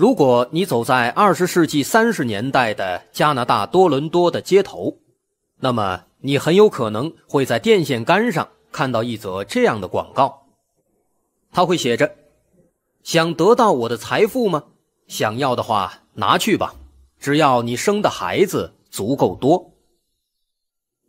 如果你走在二十世纪三十年代的加拿大多伦多的街头，那么你很有可能会在电线杆上看到一则这样的广告。它会写着：“想得到我的财富吗？想要的话，拿去吧。只要你生的孩子足够多。”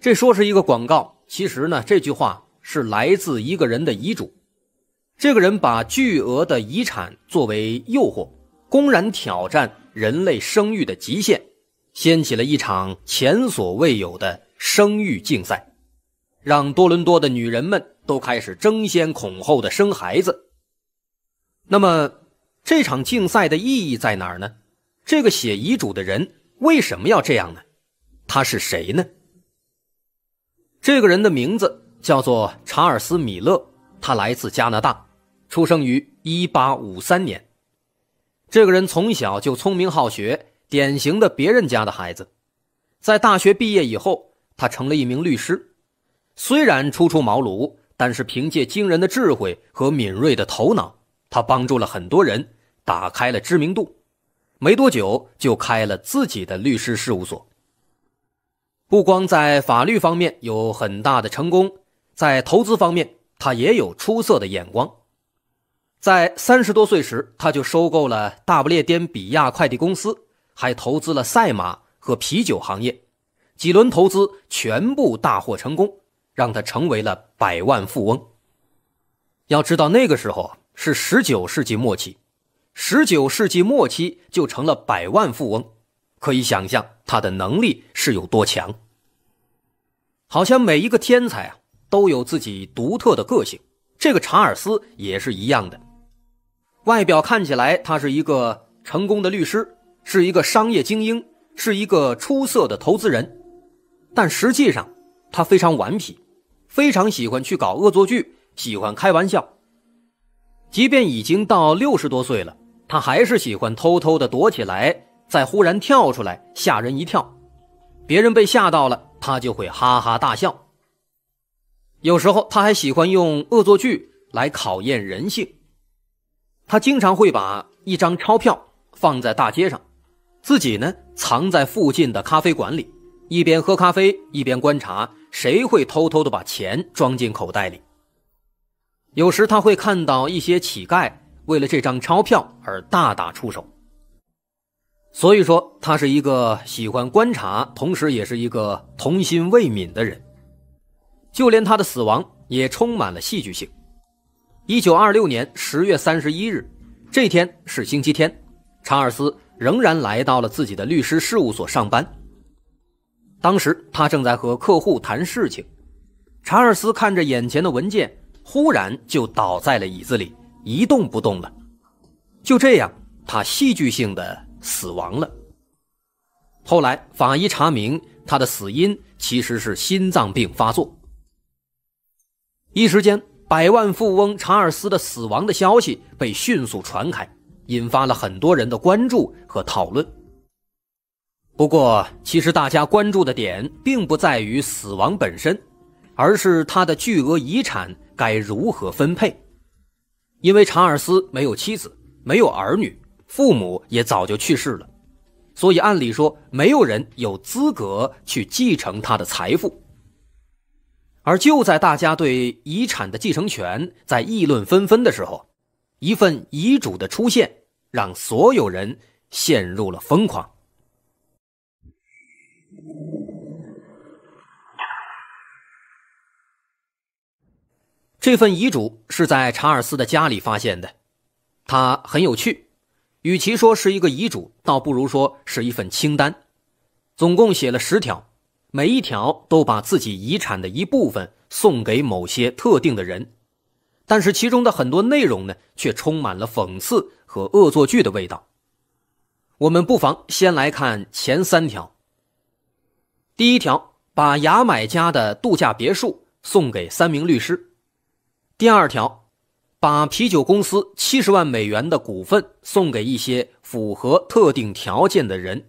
这说是一个广告，其实呢，这句话是来自一个人的遗嘱。这个人把巨额的遗产作为诱惑。公然挑战人类生育的极限，掀起了一场前所未有的生育竞赛，让多伦多的女人们都开始争先恐后的生孩子。那么，这场竞赛的意义在哪儿呢？这个写遗嘱的人为什么要这样呢？他是谁呢？这个人的名字叫做查尔斯·米勒，他来自加拿大，出生于一八五三年。这个人从小就聪明好学，典型的别人家的孩子。在大学毕业以后，他成了一名律师。虽然初出茅庐，但是凭借惊人的智慧和敏锐的头脑，他帮助了很多人，打开了知名度。没多久就开了自己的律师事务所。不光在法律方面有很大的成功，在投资方面，他也有出色的眼光。在三十多岁时，他就收购了大不列颠比亚快递公司，还投资了赛马和啤酒行业，几轮投资全部大获成功，让他成为了百万富翁。要知道，那个时候是十九世纪末期，十九世纪末期就成了百万富翁，可以想象他的能力是有多强。好像每一个天才啊都有自己独特的个性，这个查尔斯也是一样的。外表看起来，他是一个成功的律师，是一个商业精英，是一个出色的投资人，但实际上，他非常顽皮，非常喜欢去搞恶作剧，喜欢开玩笑。即便已经到六十多岁了，他还是喜欢偷偷的躲起来，再忽然跳出来吓人一跳，别人被吓到了，他就会哈哈大笑。有时候他还喜欢用恶作剧来考验人性。他经常会把一张钞票放在大街上，自己呢藏在附近的咖啡馆里，一边喝咖啡一边观察谁会偷偷的把钱装进口袋里。有时他会看到一些乞丐为了这张钞票而大打出手。所以说，他是一个喜欢观察，同时也是一个童心未泯的人。就连他的死亡也充满了戏剧性。一九二六年十月三十一日，这天是星期天，查尔斯仍然来到了自己的律师事务所上班。当时他正在和客户谈事情，查尔斯看着眼前的文件，忽然就倒在了椅子里，一动不动了。就这样，他戏剧性的死亡了。后来法医查明他的死因其实是心脏病发作。一时间。百万富翁查尔斯的死亡的消息被迅速传开，引发了很多人的关注和讨论。不过，其实大家关注的点并不在于死亡本身，而是他的巨额遗产该如何分配。因为查尔斯没有妻子、没有儿女，父母也早就去世了，所以按理说没有人有资格去继承他的财富。而就在大家对遗产的继承权在议论纷纷的时候，一份遗嘱的出现让所有人陷入了疯狂。这份遗嘱是在查尔斯的家里发现的，它很有趣，与其说是一个遗嘱，倒不如说是一份清单，总共写了十条。每一条都把自己遗产的一部分送给某些特定的人，但是其中的很多内容呢，却充满了讽刺和恶作剧的味道。我们不妨先来看前三条。第一条，把牙买加的度假别墅送给三名律师；第二条，把啤酒公司七十万美元的股份送给一些符合特定条件的人；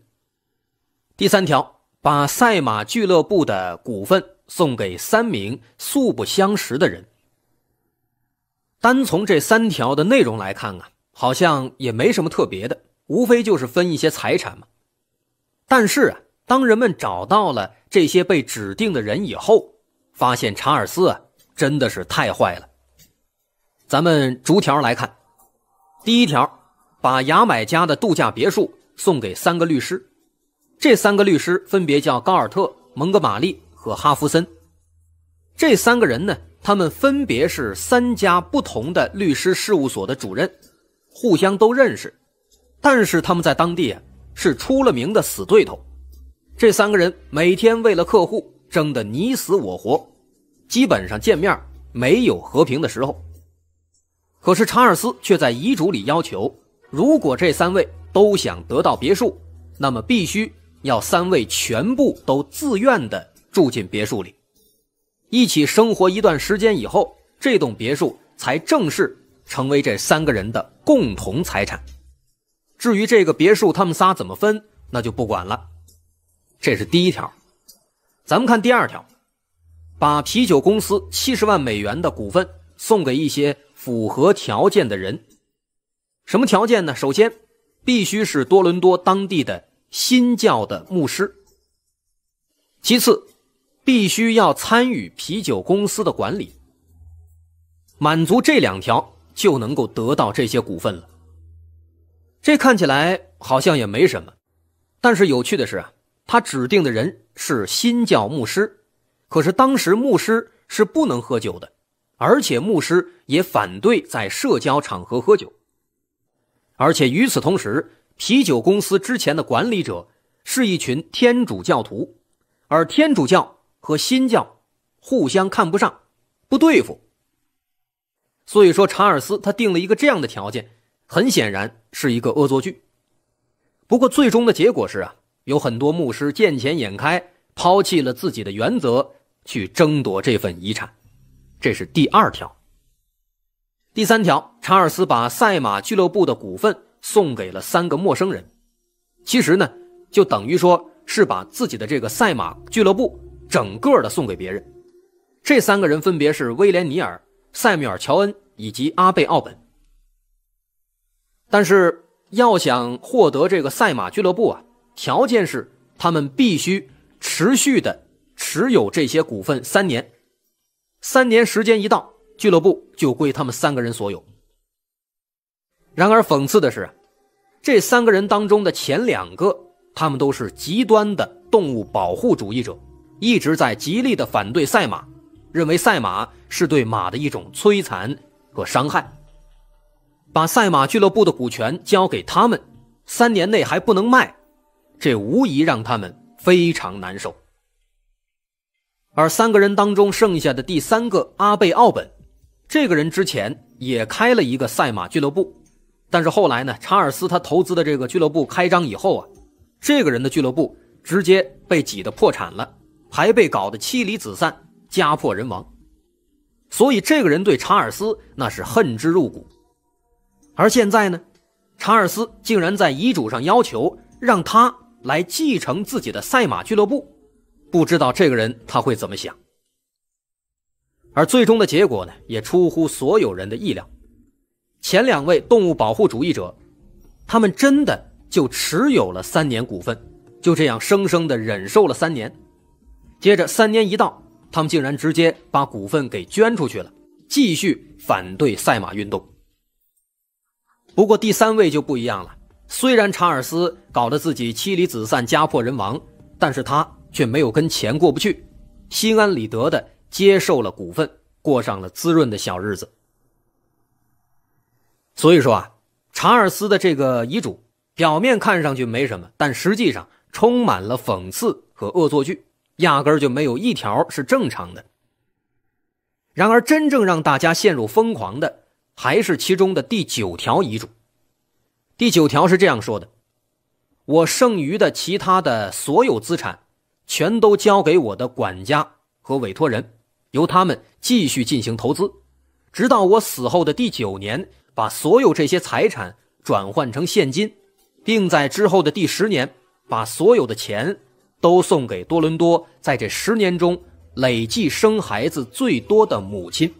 第三条。把赛马俱乐部的股份送给三名素不相识的人。单从这三条的内容来看啊，好像也没什么特别的，无非就是分一些财产嘛。但是啊，当人们找到了这些被指定的人以后，发现查尔斯啊真的是太坏了。咱们逐条来看，第一条，把牙买加的度假别墅送给三个律师。这三个律师分别叫高尔特、蒙哥马利和哈夫森。这三个人呢，他们分别是三家不同的律师事务所的主任，互相都认识，但是他们在当地是出了名的死对头。这三个人每天为了客户争得你死我活，基本上见面没有和平的时候。可是查尔斯却在遗嘱里要求，如果这三位都想得到别墅，那么必须。要三位全部都自愿的住进别墅里，一起生活一段时间以后，这栋别墅才正式成为这三个人的共同财产。至于这个别墅他们仨怎么分，那就不管了。这是第一条。咱们看第二条，把啤酒公司七十万美元的股份送给一些符合条件的人。什么条件呢？首先，必须是多伦多当地的。新教的牧师，其次，必须要参与啤酒公司的管理。满足这两条就能够得到这些股份了。这看起来好像也没什么，但是有趣的是啊，他指定的人是新教牧师，可是当时牧师是不能喝酒的，而且牧师也反对在社交场合喝酒，而且与此同时。啤酒公司之前的管理者是一群天主教徒，而天主教和新教互相看不上，不对付。所以说，查尔斯他定了一个这样的条件，很显然是一个恶作剧。不过最终的结果是啊，有很多牧师见钱眼开，抛弃了自己的原则去争夺这份遗产。这是第二条。第三条，查尔斯把赛马俱乐部的股份。送给了三个陌生人，其实呢，就等于说是把自己的这个赛马俱乐部整个的送给别人。这三个人分别是威廉·尼尔、塞缪尔·乔恩以及阿贝·奥本。但是要想获得这个赛马俱乐部啊，条件是他们必须持续的持有这些股份三年，三年时间一到，俱乐部就归他们三个人所有。然而讽刺的是，这三个人当中的前两个，他们都是极端的动物保护主义者，一直在极力的反对赛马，认为赛马是对马的一种摧残和伤害。把赛马俱乐部的股权交给他们，三年内还不能卖，这无疑让他们非常难受。而三个人当中剩下的第三个阿贝奥本，这个人之前也开了一个赛马俱乐部。但是后来呢，查尔斯他投资的这个俱乐部开张以后啊，这个人的俱乐部直接被挤得破产了，还被搞得妻离子散，家破人亡。所以这个人对查尔斯那是恨之入骨。而现在呢，查尔斯竟然在遗嘱上要求让他来继承自己的赛马俱乐部，不知道这个人他会怎么想。而最终的结果呢，也出乎所有人的意料。前两位动物保护主义者，他们真的就持有了三年股份，就这样生生的忍受了三年。接着三年一到，他们竟然直接把股份给捐出去了，继续反对赛马运动。不过第三位就不一样了，虽然查尔斯搞得自己妻离子散、家破人亡，但是他却没有跟钱过不去，心安理得的接受了股份，过上了滋润的小日子。所以说啊，查尔斯的这个遗嘱表面看上去没什么，但实际上充满了讽刺和恶作剧，压根就没有一条是正常的。然而，真正让大家陷入疯狂的还是其中的第九条遗嘱。第九条是这样说的：“我剩余的其他的所有资产，全都交给我的管家和委托人，由他们继续进行投资，直到我死后的第九年。”把所有这些财产转换成现金，并在之后的第十年把所有的钱都送给多伦多，在这十年中累计生孩子最多的母亲。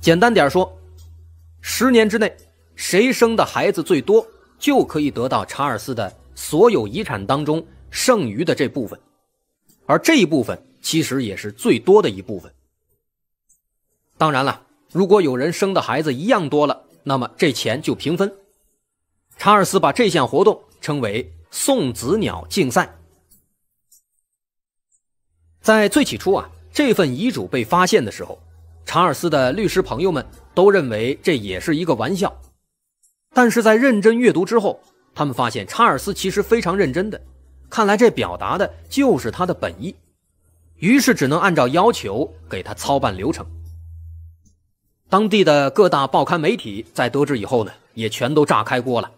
简单点说，十年之内谁生的孩子最多，就可以得到查尔斯的所有遗产当中剩余的这部分，而这一部分其实也是最多的一部分。当然了。如果有人生的孩子一样多了，那么这钱就平分。查尔斯把这项活动称为“送子鸟竞赛”。在最起初啊，这份遗嘱被发现的时候，查尔斯的律师朋友们都认为这也是一个玩笑。但是在认真阅读之后，他们发现查尔斯其实非常认真的，看来这表达的就是他的本意，于是只能按照要求给他操办流程。当地的各大报刊媒体在得知以后呢，也全都炸开锅了。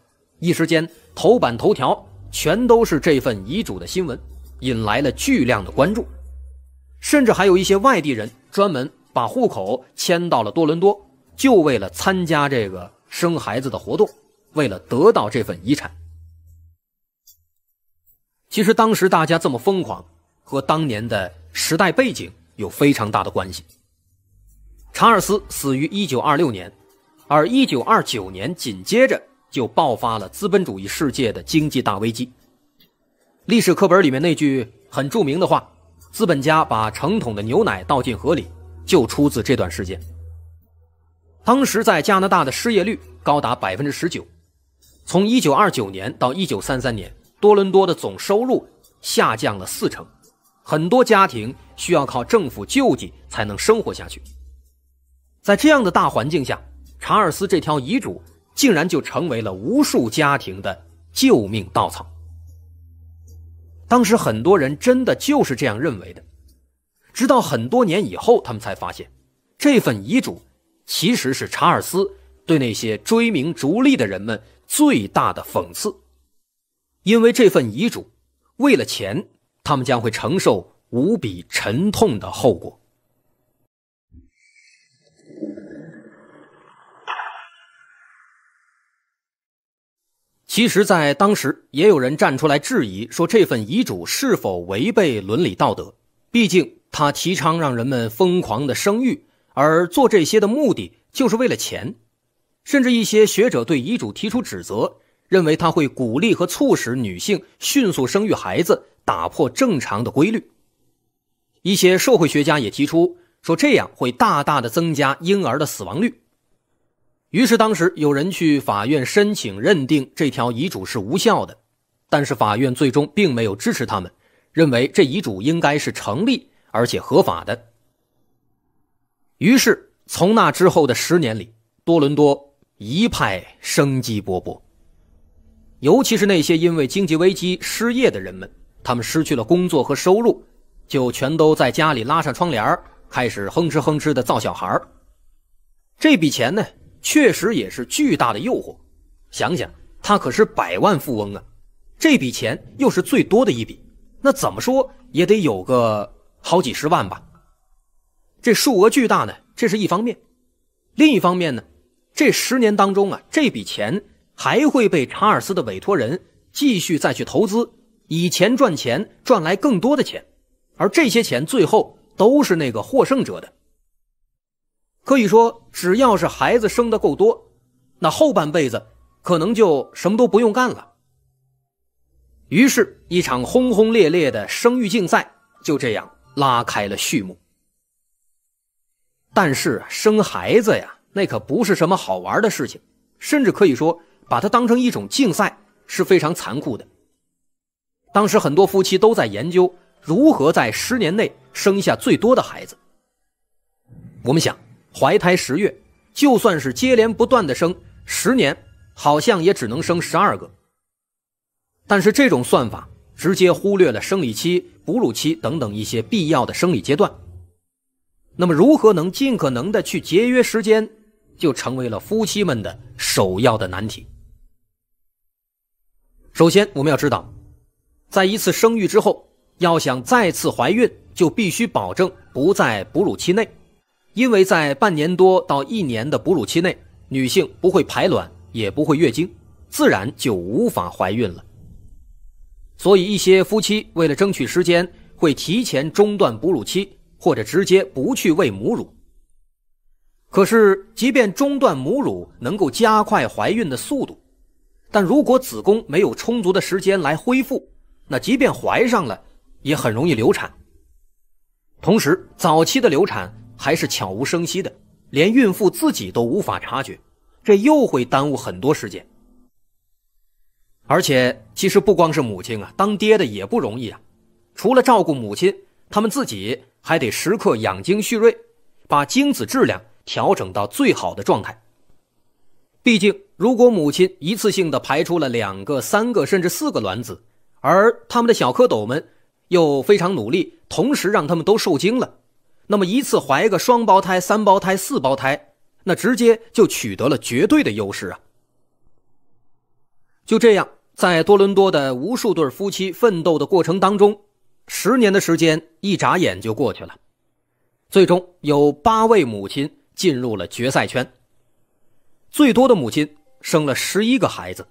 一时间，头版头条全都是这份遗嘱的新闻，引来了巨量的关注。甚至还有一些外地人专门把户口迁到了多伦多，就为了参加这个生孩子的活动，为了得到这份遗产。其实当时大家这么疯狂，和当年的时代背景有非常大的关系。查尔斯死于1926年，而1929年紧接着就爆发了资本主义世界的经济大危机。历史课本里面那句很著名的话：“资本家把成桶的牛奶倒进河里”，就出自这段事件。当时在加拿大的失业率高达百分之十九，从1929年到1933年，多伦多的总收入下降了四成，很多家庭需要靠政府救济才能生活下去。在这样的大环境下，查尔斯这条遗嘱竟然就成为了无数家庭的救命稻草。当时很多人真的就是这样认为的，直到很多年以后，他们才发现，这份遗嘱其实是查尔斯对那些追名逐利的人们最大的讽刺，因为这份遗嘱，为了钱，他们将会承受无比沉痛的后果。其实，在当时也有人站出来质疑，说这份遗嘱是否违背伦理道德。毕竟，他提倡让人们疯狂的生育，而做这些的目的就是为了钱。甚至一些学者对遗嘱提出指责，认为他会鼓励和促使女性迅速生育孩子，打破正常的规律。一些社会学家也提出说，这样会大大的增加婴儿的死亡率。于是，当时有人去法院申请认定这条遗嘱是无效的，但是法院最终并没有支持他们，认为这遗嘱应该是成立而且合法的。于是，从那之后的十年里，多伦多一派生机勃勃。尤其是那些因为经济危机失业的人们，他们失去了工作和收入，就全都在家里拉上窗帘，开始哼哧哼哧的造小孩这笔钱呢？确实也是巨大的诱惑，想想他可是百万富翁啊，这笔钱又是最多的一笔，那怎么说也得有个好几十万吧。这数额巨大呢，这是一方面，另一方面呢，这十年当中啊，这笔钱还会被查尔斯的委托人继续再去投资，以钱赚钱，赚来更多的钱，而这些钱最后都是那个获胜者的。可以说，只要是孩子生的够多，那后半辈子可能就什么都不用干了。于是，一场轰轰烈烈的生育竞赛就这样拉开了序幕。但是，生孩子呀，那可不是什么好玩的事情，甚至可以说，把它当成一种竞赛是非常残酷的。当时，很多夫妻都在研究如何在十年内生下最多的孩子。我们想。怀胎十月，就算是接连不断的生十年，好像也只能生十二个。但是这种算法直接忽略了生理期、哺乳期等等一些必要的生理阶段。那么，如何能尽可能的去节约时间，就成为了夫妻们的首要的难题。首先，我们要知道，在一次生育之后，要想再次怀孕，就必须保证不在哺乳期内。因为在半年多到一年的哺乳期内，女性不会排卵，也不会月经，自然就无法怀孕了。所以一些夫妻为了争取时间，会提前中断哺乳期，或者直接不去喂母乳。可是，即便中断母乳能够加快怀孕的速度，但如果子宫没有充足的时间来恢复，那即便怀上了，也很容易流产。同时，早期的流产。还是悄无声息的，连孕妇自己都无法察觉，这又会耽误很多时间。而且，其实不光是母亲啊，当爹的也不容易啊。除了照顾母亲，他们自己还得时刻养精蓄锐，把精子质量调整到最好的状态。毕竟，如果母亲一次性的排出了两个、三个，甚至四个卵子，而他们的小蝌蚪们又非常努力，同时让他们都受精了。那么一次怀个双胞胎、三胞胎、四胞胎，那直接就取得了绝对的优势啊！就这样，在多伦多的无数对夫妻奋斗的过程当中，十年的时间一眨眼就过去了。最终有八位母亲进入了决赛圈，最多的母亲生了十一个孩子，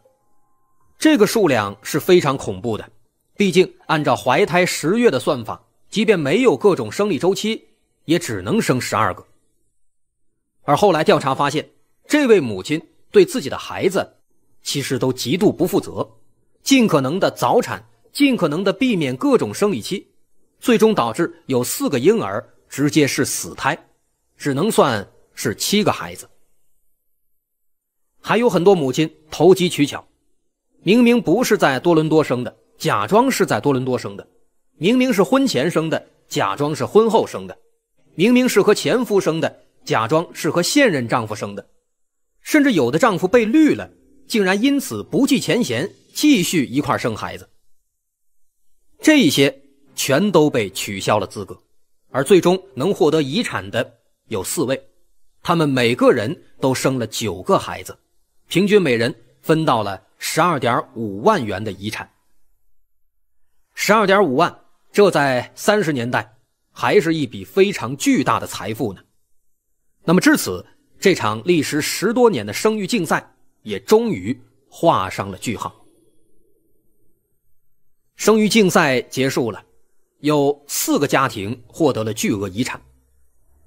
这个数量是非常恐怖的。毕竟按照怀胎十月的算法，即便没有各种生理周期。也只能生十二个，而后来调查发现，这位母亲对自己的孩子其实都极度不负责，尽可能的早产，尽可能的避免各种生理期，最终导致有四个婴儿直接是死胎，只能算是七个孩子。还有很多母亲投机取巧，明明不是在多伦多生的，假装是在多伦多生的；明明是婚前生的，假装是婚后生的。明明是和前夫生的，假装是和现任丈夫生的，甚至有的丈夫被绿了，竟然因此不计前嫌，继续一块生孩子。这些全都被取消了资格，而最终能获得遗产的有四位，他们每个人都生了九个孩子，平均每人分到了十二点五万元的遗产。十二点五万，这在三十年代。还是一笔非常巨大的财富呢。那么至此，这场历时十多年的生育竞赛也终于画上了句号。生育竞赛结束了，有四个家庭获得了巨额遗产，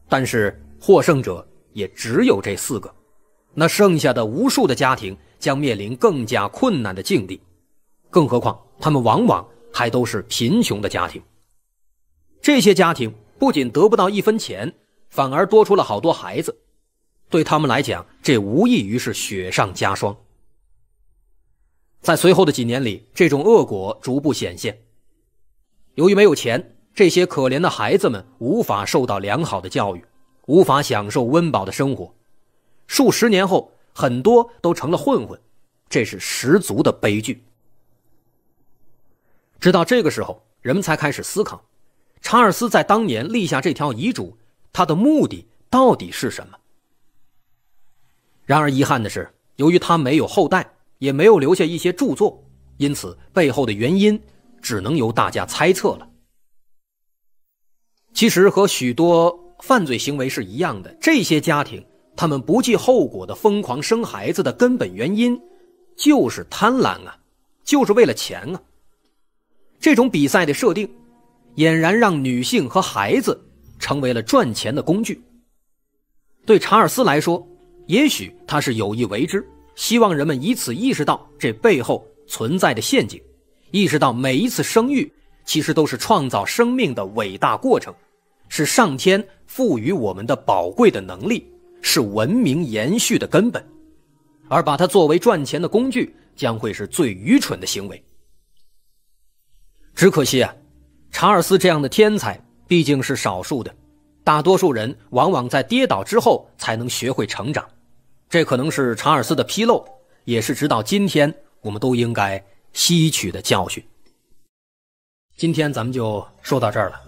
但是获胜者也只有这四个，那剩下的无数的家庭将面临更加困难的境地，更何况他们往往还都是贫穷的家庭。这些家庭不仅得不到一分钱，反而多出了好多孩子，对他们来讲，这无异于是雪上加霜。在随后的几年里，这种恶果逐步显现。由于没有钱，这些可怜的孩子们无法受到良好的教育，无法享受温饱的生活。数十年后，很多都成了混混，这是十足的悲剧。直到这个时候，人们才开始思考。查尔斯在当年立下这条遗嘱，他的目的到底是什么？然而遗憾的是，由于他没有后代，也没有留下一些著作，因此背后的原因只能由大家猜测了。其实和许多犯罪行为是一样的，这些家庭他们不计后果的疯狂生孩子的根本原因，就是贪婪啊，就是为了钱啊！这种比赛的设定。俨然让女性和孩子成为了赚钱的工具。对查尔斯来说，也许他是有意为之，希望人们以此意识到这背后存在的陷阱，意识到每一次生育其实都是创造生命的伟大过程，是上天赋予我们的宝贵的能力，是文明延续的根本。而把它作为赚钱的工具，将会是最愚蠢的行为。只可惜啊。查尔斯这样的天才毕竟是少数的，大多数人往往在跌倒之后才能学会成长，这可能是查尔斯的纰漏，也是直到今天我们都应该吸取的教训。今天咱们就说到这儿了。